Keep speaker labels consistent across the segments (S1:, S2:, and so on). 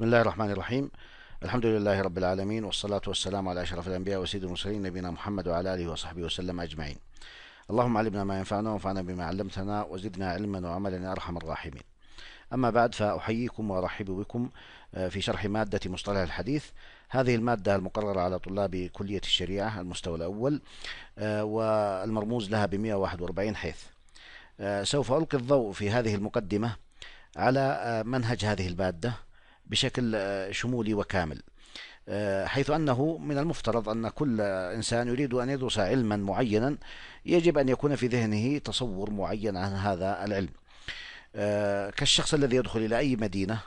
S1: بسم الله الرحمن الرحيم الحمد لله رب العالمين والصلاة والسلام على أشرف الأنبياء وسيد المرسلين نبينا محمد وعلى آله وصحبه وسلم أجمعين اللهم علمنا ما ينفعنا وانفعنا بما علمتنا وزدنا علما وعملا يا أرحم الراحمين أما بعد فأحييكم وأرحب بكم آه، في شرح مادة مصطلح الحديث هذه المادة المقررة على طلاب كلية الشريعة المستوى الأول آه، والمرموز لها ب 141 حيث آه، سوف ألقي الضوء في هذه المقدمة على منهج هذه المادة بشكل آه، شمولي وكامل آه، حيث أنه من المفترض أن كل إنسان يريد أن يدرس علما معينا يجب أن يكون في ذهنه تصور معين عن هذا العلم آه، كالشخص الذي يدخل إلى أي مدينة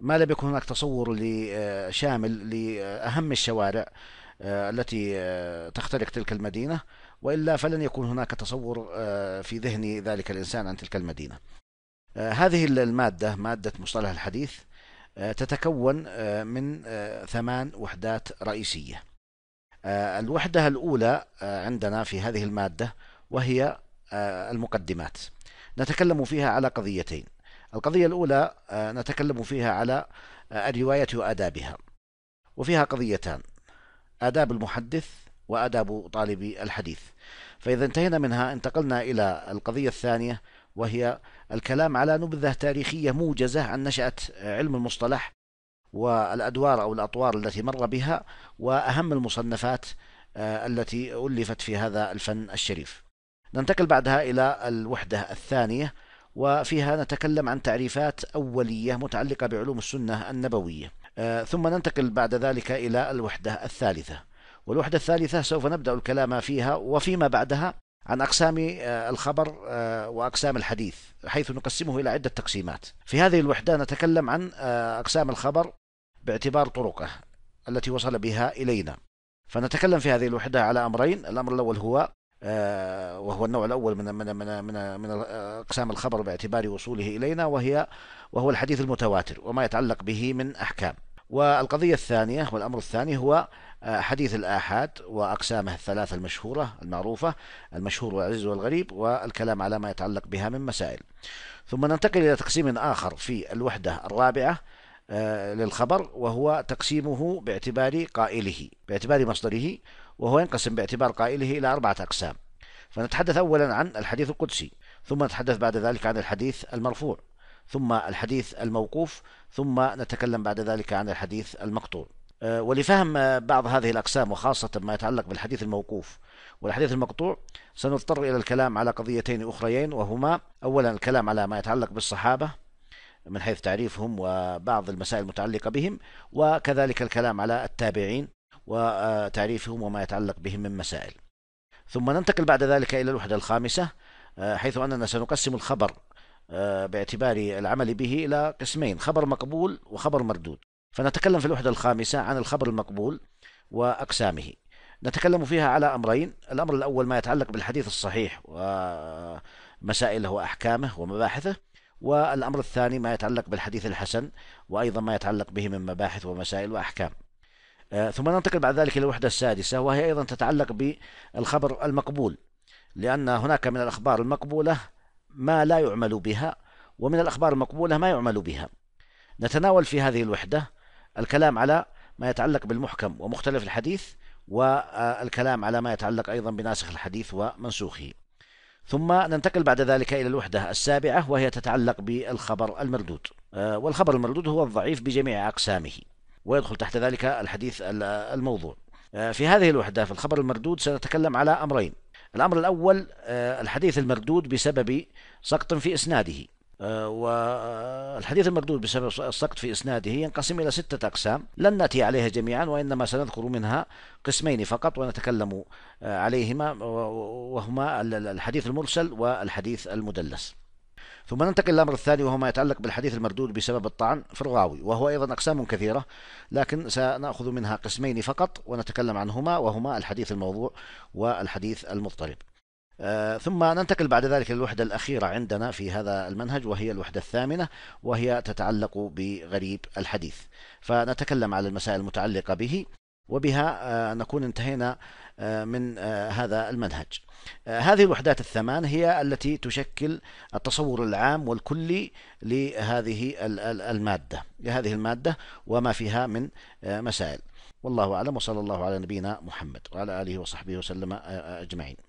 S1: ما لم يكن هناك تصور شامل لأهم الشوارع التي تخترق تلك المدينة وإلا فلن يكون هناك تصور في ذهن ذلك الإنسان عن تلك المدينة هذه المادة مادة مصطلح الحديث آه، تتكون آه، من آه، ثمان وحدات رئيسية الوحدة الأولى عندنا في هذه المادة وهي المقدمات نتكلم فيها على قضيتين القضية الأولى نتكلم فيها على الرواية وآدابها وفيها قضيتان آداب المحدث وآداب طالب الحديث فإذا انتهينا منها انتقلنا إلى القضية الثانية وهي الكلام على نبذة تاريخية موجزة عن نشأة علم المصطلح والأدوار أو الأطوار التي مر بها وأهم المصنفات آه، التي ألفت في هذا الفن الشريف ننتقل بعدها إلى الوحدة الثانية وفيها نتكلم عن تعريفات أولية متعلقة بعلوم السنة النبوية آه، ثم ننتقل بعد ذلك إلى الوحدة الثالثة والوحدة الثالثة سوف نبدأ الكلام فيها وفيما بعدها عن أقسام آه، الخبر آه، وأقسام الحديث حيث نقسمه إلى عدة تقسيمات في هذه الوحدة نتكلم عن آه، أقسام الخبر باعتبار طرقه التي وصل بها إلينا فنتكلم في هذه الوحدة على أمرين الأمر الأول هو وهو النوع الأول من من من من, من أقسام الخبر باعتبار وصوله إلينا وهي وهو الحديث المتواتر وما يتعلق به من أحكام والقضية الثانية والأمر الثاني هو آه، حديث الآحاد وأقسامه الثلاثة المشهورة المعروفة المشهور والعزيز والغريب والكلام على ما يتعلق بها من مسائل ثم ننتقل إلى تقسيم آخر في الوحدة الرابعة آه، للخبر وهو تقسيمه باعتبار قائله باعتبار مصدره وهو ينقسم باعتبار قائله إلى أربعة أقسام فنتحدث أولا عن الحديث القدسي ثم نتحدث بعد ذلك عن الحديث المرفوع ثم الحديث الموقوف ثم نتكلم بعد ذلك عن الحديث المقطوع أه، ولفهم بعض هذه الأقسام وخاصة ما يتعلق بالحديث الموقوف والحديث المقطوع سنضطر إلى الكلام على قضيتين أخريين وهما أولا الكلام على ما يتعلق بالصحابة من حيث تعريفهم وبعض المسائل المتعلقة بهم وكذلك الكلام على التابعين وتعريفهم وما يتعلق بهم من مسائل ثم ننتقل بعد ذلك إلى الوحدة الخامسة أه، حيث أننا سنقسم الخبر آه، باعتبار العمل به إلى قسمين خبر مقبول وخبر مردود فنتكلم في الوحدة الخامسة عن الخبر المقبول وأقسامه نتكلم فيها على أمرين الأمر الأول ما يتعلق بالحديث الصحيح ومسائله وأحكامه ومباحثه والأمر الثاني ما يتعلق بالحديث الحسن وأيضا ما يتعلق به من مباحث ومسائل وأحكام آه، ثم ننتقل بعد ذلك إلى الوحدة السادسة وهي أيضا تتعلق بالخبر المقبول لأن هناك من الأخبار المقبولة ما لا يعمل بها ومن الأخبار المقبولة ما يعمل بها نتناول في هذه الوحدة الكلام على ما يتعلق بالمحكم ومختلف الحديث والكلام على ما يتعلق أيضا بناسخ الحديث ومنسوخه ثم ننتقل بعد ذلك إلى الوحدة السابعة وهي تتعلق بالخبر المردود آه، والخبر المردود هو الضعيف بجميع أقسامه ويدخل تحت ذلك الحديث الموضوع آه، في هذه الوحدة في الخبر المردود سنتكلم على أمرين الأمر الأول آه، الحديث المردود بسبب سقط في إسناده آه، والحديث المردود بسبب السقط في إسناده ينقسم إلى ستة أقسام لن نأتي عليها جميعا وإنما سنذكر منها قسمين فقط ونتكلم آه، عليهما وهما الحديث المرسل والحديث المدلس ثم ننتقل للأمر الثاني وهو ما يتعلق بالحديث المردود بسبب الطعن في الراوي وهو أيضا أقسام كثيرة لكن سنأخذ منها قسمين فقط ونتكلم عنهما وهما الحديث الموضوع والحديث المضطرب آه، ثم ننتقل بعد ذلك للوحدة الأخيرة عندنا في هذا المنهج وهي الوحدة الثامنة وهي تتعلق بغريب الحديث فنتكلم على المسائل المتعلقة به وبها آه، نكون انتهينا آه، من آه، هذا المنهج هذه الوحدات الثمان هي التي تشكل التصور العام والكلي لهذه المادة لهذه المادة وما فيها من مسائل والله أعلم وصلى الله على نبينا محمد وعلى آله وصحبه وسلم أجمعين